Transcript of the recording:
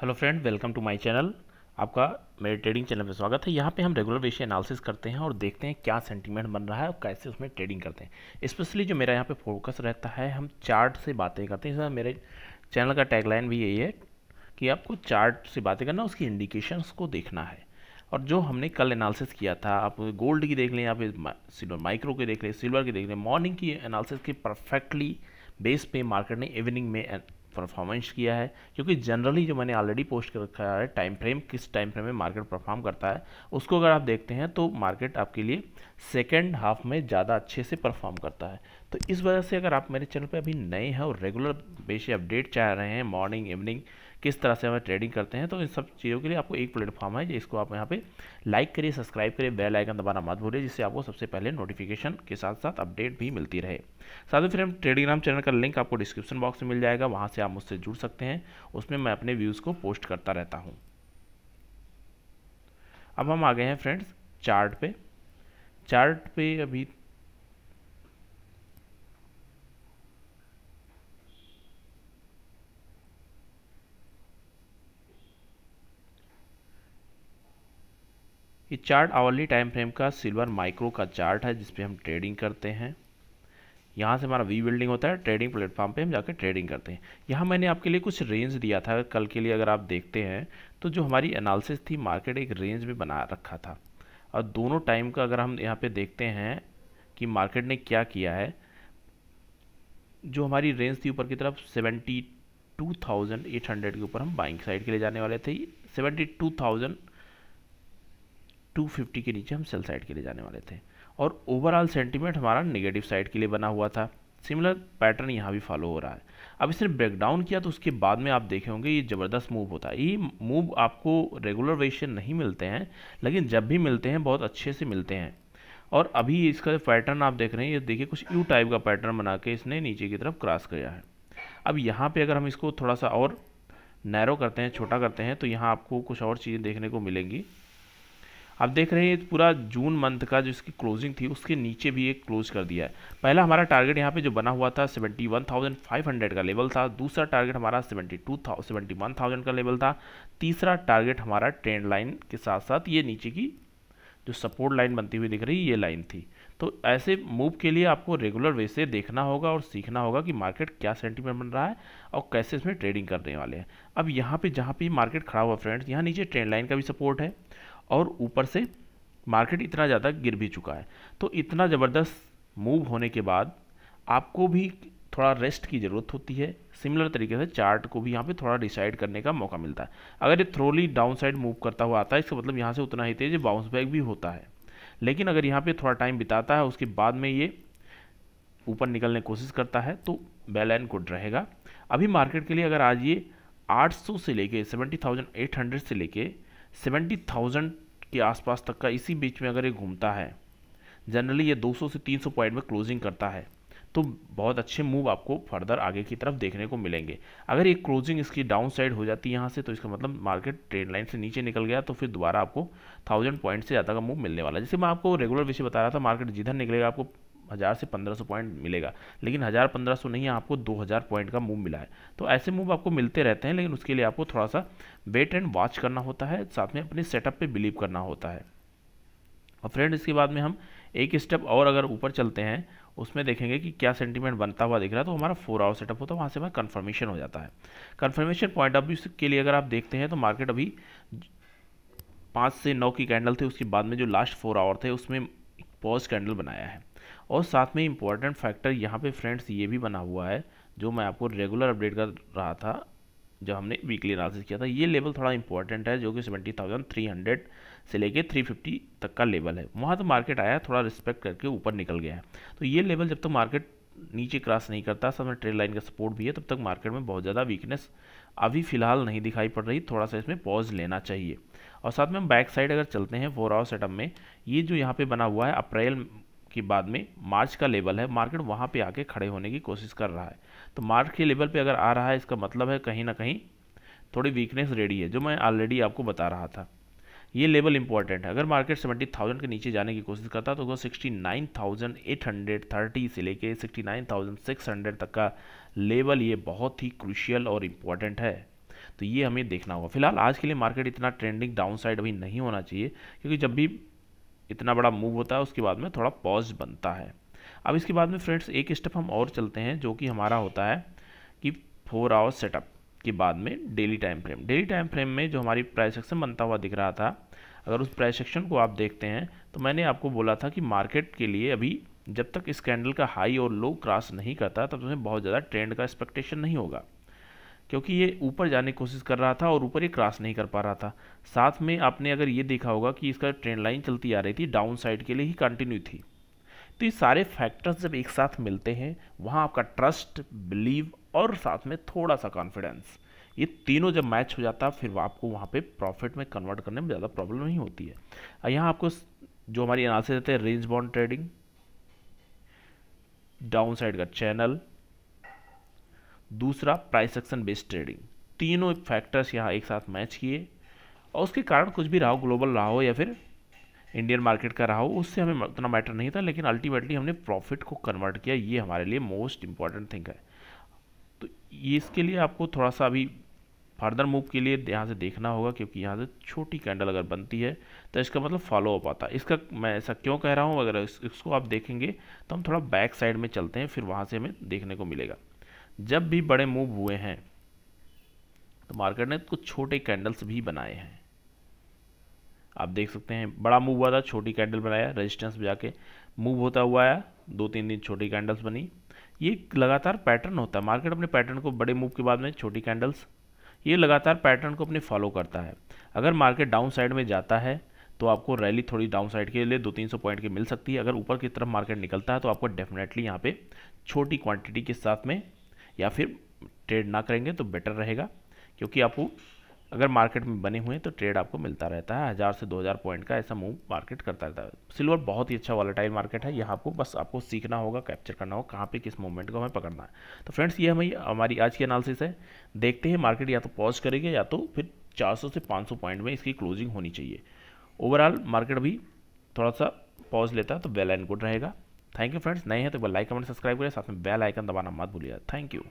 hello friend welcome to my channel आपका मेरे trading channel में स्वागत है यहाँ पे हम रेगुलर बेस एनालिसिस करते हैं और देखते हैं क्या सेंटीमेंट बन रहा है और कैसे उसमें ट्रेडिंग करते हैं स्पेशली जो मेरा यहाँ पे फोकस रहता है हम चार्ट से बातें करते हैं इसमें मेरे चैनल का टैगलाइन भी यही है कि आपको चार्ट से बातें करना उसकी इंडिकेशंस को देखना है और जो हमने कल एनालिसिस किया था आप गोल्ड की देख लें आप सिल्वर माइक्रो की देख लें सिल्वर की देख लें मॉर्निंग की एनालिसिस की परफेक्टली बेस पे मार्केट ने इवनिंग में परफॉर्मेंस किया है क्योंकि जनरली जो मैंने ऑलरेडी पोस्ट कर रखा है टाइम फ्रेम किस टाइम फ्रेम में मार्केट परफॉर्म करता है उसको अगर आप देखते हैं तो मार्केट आपके लिए सेकेंड हाफ में ज़्यादा अच्छे से परफॉर्म करता है तो इस वजह से अगर आप मेरे चैनल पर अभी नए हैं और रेगुलर बेस अपडेट चाह रहे हैं मॉर्निंग इवनिंग किस तरह से हमें ट्रेडिंग करते हैं तो इन सब चीज़ों के लिए आपको एक प्लेटफॉर्म है जिसको आप यहाँ पे लाइक करिए सब्सक्राइब करिए बेल आइकन दबाना मत भूलिए जिससे आपको सबसे पहले नोटिफिकेशन के साथ साथ अपडेट भी मिलती रहे साथ ही फिर हम टेलीग्राम चैनल का लिंक आपको डिस्क्रिप्शन बॉक्स में मिल जाएगा वहाँ से आप मुझसे जुड़ सकते हैं उसमें मैं अपने व्यूज़ को पोस्ट करता रहता हूँ अब हम आ गए हैं फ्रेंड्स चार्ट पे चार्ट पे अभी चार्ट आवर्ली टाइम फ्रेम का सिल्वर माइक्रो का चार्ट है जिसपे हम ट्रेडिंग करते हैं यहाँ से हमारा वी बिल्डिंग होता है ट्रेडिंग प्लेटफॉर्म पे हम जाकर ट्रेडिंग करते हैं यहाँ मैंने आपके लिए कुछ रेंज दिया था कल के लिए अगर आप देखते हैं तो जो हमारी एनालिसिस थी मार्केट एक रेंज में बना रखा था और दोनों टाइम का अगर हम यहाँ पे देखते हैं कि मार्केट ने क्या किया है जो हमारी रेंज थी ऊपर की तरफ seventy two thousand eight hundred के ऊपर हम बाइंग साइड के लिए जाने वाले थे सेवेंटी टू थाउजेंड 250 के नीचे हम सेल साइड के लिए जाने वाले थे और ओवरऑल सेंटीमेंट हमारा नेगेटिव साइड के लिए बना हुआ था सिमिलर पैटर्न यहाँ भी फॉलो हो रहा है अब इसने ब्रेकडाउन किया तो उसके बाद में आप देखे होंगे ये ज़बरदस्त मूव होता है ये मूव आपको रेगुलर वेशन नहीं मिलते हैं लेकिन जब भी मिलते हैं बहुत अच्छे से मिलते हैं और अभी इसका पैटर्न आप देख रहे हैं ये देखिए कुछ यू टाइप का पैटर्न बना के इसने नीचे की तरफ क्रॉस किया है अब यहाँ पर अगर हम इसको थोड़ा सा और नैरो करते हैं छोटा करते हैं तो यहाँ आपको कुछ और चीज़ें देखने को मिलेंगी आप देख रहे हैं पूरा जून मंथ का जो इसकी क्लोजिंग थी उसके नीचे भी एक क्लोज कर दिया है पहला हमारा टारगेट यहाँ पे जो बना हुआ था 71,500 का लेवल था दूसरा टारगेट हमारा 72,000 का लेवल था तीसरा टारगेट हमारा ट्रेंड लाइन के साथ साथ ये नीचे की जो सपोर्ट लाइन बनती हुई दिख रही ये लाइन थी तो ऐसे मूव के लिए आपको रेगुलर वे से देखना होगा और सीखना होगा कि मार्केट क्या सेंटीमेंट बन रहा है और कैसे इसमें ट्रेडिंग करने वाले हैं अब यहाँ पे जहाँ पे मार्केट खड़ा हुआ फ्रेंड्स यहाँ नीचे ट्रेंड लाइन का भी सपोर्ट है और ऊपर से मार्केट इतना ज़्यादा गिर भी चुका है तो इतना ज़बरदस्त मूव होने के बाद आपको भी थोड़ा रेस्ट की ज़रूरत होती है सिमिलर तरीके से चार्ट को भी यहाँ पे थोड़ा डिसाइड करने का मौका मिलता है अगर ये थ्रोली डाउन साइड मूव करता हुआ आता है इसका मतलब यहाँ से उतना ही तेज बाउंस बैक भी होता है लेकिन अगर यहाँ पे थोड़ा टाइम बिताता है उसके बाद में ये ऊपर निकलने की कोशिश करता है तो बेल एंड गुड रहेगा अभी मार्केट के लिए अगर आज ये आठ से लेके सेवेंटी से लेके सेवेंटी थाउजेंड के आसपास तक का इसी बीच में अगर ये घूमता है जनरली ये 200 से 300 पॉइंट में क्लोजिंग करता है तो बहुत अच्छे मूव आपको फर्दर आगे की तरफ देखने को मिलेंगे अगर ये क्लोजिंग इसकी डाउन साइड हो जाती है यहाँ से तो इसका मतलब मार्केट ट्रेड लाइन से नीचे निकल गया तो फिर दोबारा आपको थाउजेंड पॉइंट से ज़्यादा का मूव मिलने वाला है जैसे मैं आपको रेगुलर विषय बता रहा था मार्केट जिधर निकलेगा आपको हज़ार से पंद्रह सौ पॉइंट मिलेगा लेकिन हज़ार पंद्रह सौ नहीं आपको दो हज़ार पॉइंट का मूव मिला है तो ऐसे मूव आपको मिलते रहते हैं लेकिन उसके लिए आपको थोड़ा सा वेट एंड वॉच करना होता है साथ में अपने सेटअप पर बिलीव करना होता है और फ्रेंड इसके बाद में हम एक स्टेप और अगर ऊपर चलते हैं उसमें देखेंगे कि क्या सेंटीमेंट बनता हुआ दिख रहा है तो हमारा फोर आवर सेटअप होता है वहाँ से हमारा कन्फर्मेशन हो जाता है कन्फर्मेशन पॉइंट ऑफ व्यू के लिए अगर आप देखते हैं तो मार्केट अभी पाँच से नौ की कैंडल थे उसके बाद में जो लास्ट फोर आवर थे उसमें पॉज कैंडल बनाया है और साथ में इम्पॉर्टेंट फैक्टर यहाँ पे फ्रेंड्स ये भी बना हुआ है जो मैं आपको रेगुलर अपडेट कर रहा था जब हमने वीकली एनालिसिस किया था ये लेवल थोड़ा इंपॉर्टेंट है जो कि सेवेंटी थाउजेंड थ्री हंड्रेड से लेके थ्री फिफ्टी तक का लेवल है वहाँ तो मार्केट आया थोड़ा रिस्पेक्ट करके ऊपर निकल गया है तो ये लेवल जब तक तो मार्केट नीचे क्रॉस नहीं करता सब ट्रेड लाइन का सपोर्ट भी है तब तक मार्केट में बहुत ज़्यादा वीकनेस अभी फिलहाल नहीं दिखाई पड़ रही थोड़ा सा इसमें पॉज लेना चाहिए और साथ में हम बैक साइड अगर चलते हैं फोर आवर सेटअप में ये जो यहाँ पे बना हुआ है अप्रैल के बाद में मार्च का लेवल है मार्केट वहाँ पे आके खड़े होने की कोशिश कर रहा है तो मार्च के लेवल पे अगर आ रहा है इसका मतलब है कहीं ना कहीं थोड़ी वीकनेस रेडी है जो मैं ऑलरेडी आपको बता रहा था ये लेवल इंपॉर्टेंट है अगर मार्केट सेवेंटी थाउजेंड के नीचे जाने की कोशिश करता तो वो sixty nine thousand eight hundred thirty से लेके sixty nine thousand six hundred तक का लेवल ये बहुत ही क्रूशियल और इम्पॉर्टेंट है तो ये हमें देखना होगा फिलहाल आज के लिए मार्केट इतना ट्रेंडिंग डाउन साइड अभी नहीं होना चाहिए क्योंकि जब भी इतना बड़ा मूव होता है उसके बाद में थोड़ा पॉज बनता है अब इसके बाद में फ्रेंड्स एक स्टेप हम और चलते हैं जो कि हमारा होता है कि फोर आवर सेटअप के बाद में daily time frame daily time frame में जो हमारी प्राइस सेक्शन बनता हुआ दिख रहा था अगर उस प्राइस सेक्शन को आप देखते हैं तो मैंने आपको बोला था कि मार्केट के लिए अभी जब तक इस कैंडल का हाई और लो क्रॉस नहीं करता तब तो बहुत ज़्यादा ट्रेंड का एक्सपेक्टेशन नहीं होगा क्योंकि ये ऊपर जाने की कोशिश कर रहा था और ऊपर ये क्रॉस नहीं कर पा रहा था साथ में आपने अगर ये देखा होगा कि इसका ट्रेंड लाइन चलती आ रही थी डाउन साइड के लिए ही कंटिन्यू थी तो ये सारे फैक्टर्स जब एक साथ मिलते हैं वहाँ आपका ट्रस्ट बिलीव और साथ में थोड़ा सा कॉन्फिडेंस ये तीनों जब मैच हो जाता है फिर आपको वहाँ पे प्रॉफिट में कन्वर्ट करने में ज़्यादा प्रॉब्लम नहीं होती है यहाँ आपको जो हमारी एनालिसिस रहते हैं range bound trading down side का चैनल दूसरा प्राइस एक्शन बेस्ड ट्रेडिंग तीनों फैक्टर्स यहाँ एक साथ मैच किए और उसके कारण कुछ भी रहा हो ग्लोबल रहा हो या फिर इंडियन मार्केट का रहा हो उससे हमें उतना मैटर नहीं था लेकिन अल्टीमेटली हमने प्रॉफिट को कन्वर्ट किया ये हमारे लिए मोस्ट इम्पॉर्टेंट थिंग है तो ये इसके लिए आपको थोड़ा सा अभी फर्दर मूव के लिए यहाँ से देखना होगा क्योंकि यहाँ से छोटी कैंडल अगर बनती है तो इसका मतलब फॉलो अप आता है इसका मैं ऐसा क्यों कह रहा हूँ अगर इस, इसको आप देखेंगे तो हम थोड़ा बैक साइड में चलते हैं फिर वहाँ से हमें देखने को मिलेगा जब भी बड़े मूव हुए हैं तो मार्केट ने कुछ छोटे कैंडल्स भी बनाए हैं आप देख सकते हैं बड़ा मूव हुआ था छोटी कैंडल बनाया रेजिस्टेंस में जाके मूव होता हुआ आया दो तीन दिन छोटी कैंडल्स बनी ये लगातार पैटर्न होता है मार्केट अपने पैटर्न को बड़े मूव के बाद में छोटी कैंडल्स ये लगातार पैटर्न को अपने फॉलो करता है अगर मार्केट डाउन साइड में जाता है तो आपको रैली थोड़ी डाउन साइड के लिए दो तीन सौ पॉइंट की मिल सकती है अगर ऊपर की तरफ मार्केट निकलता है तो आपको डेफिनेटली यहाँ पे छोटी क्वांटिटी के साथ में या फिर ट्रेड ना करेंगे तो बेटर रहेगा क्योंकि आपको अगर मार्केट में बने हुए हैं तो ट्रेड आपको मिलता रहता है हज़ार से दो हज़ार पॉइंट का ऐसा मूव मार्केट करता रहता है सिल्वर बहुत ही अच्छा वॉलेटाइल मार्केट है यहाँ आपको बस आपको सीखना होगा कैप्चर करना होगा कहाँ पे किस मूवमेंट को हमें पकड़ना है तो फ्रेंड्स ये हमें हमारी आज की एनालिसिस है देखते हैं मार्केट या तो पॉज करेगी या तो फिर चार से पाँच पॉइंट में इसकी क्लोजिंग होनी चाहिए ओवरऑल मार्केट भी थोड़ा सा पॉज लेता है तो वेल एंड गुड रहेगा थैंक यू फ्रेंड्स नए हैं तो लाइक कमेंट सब्सक्राइब करें साथ में बेल आइकन दबाना मत भूलिएगा थैंक यू